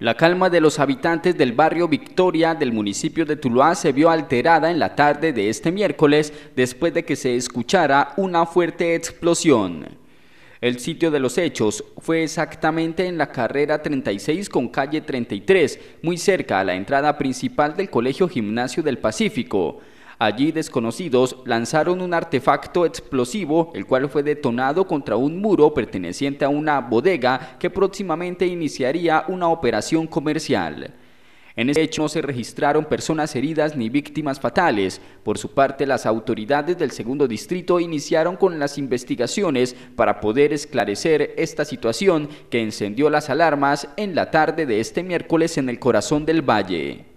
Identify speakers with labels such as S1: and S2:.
S1: La calma de los habitantes del barrio Victoria del municipio de Tuluá se vio alterada en la tarde de este miércoles después de que se escuchara una fuerte explosión. El sitio de los hechos fue exactamente en la carrera 36 con calle 33, muy cerca a la entrada principal del Colegio Gimnasio del Pacífico. Allí desconocidos lanzaron un artefacto explosivo, el cual fue detonado contra un muro perteneciente a una bodega que próximamente iniciaría una operación comercial. En este hecho no se registraron personas heridas ni víctimas fatales. Por su parte, las autoridades del segundo distrito iniciaron con las investigaciones para poder esclarecer esta situación que encendió las alarmas en la tarde de este miércoles en el corazón del valle.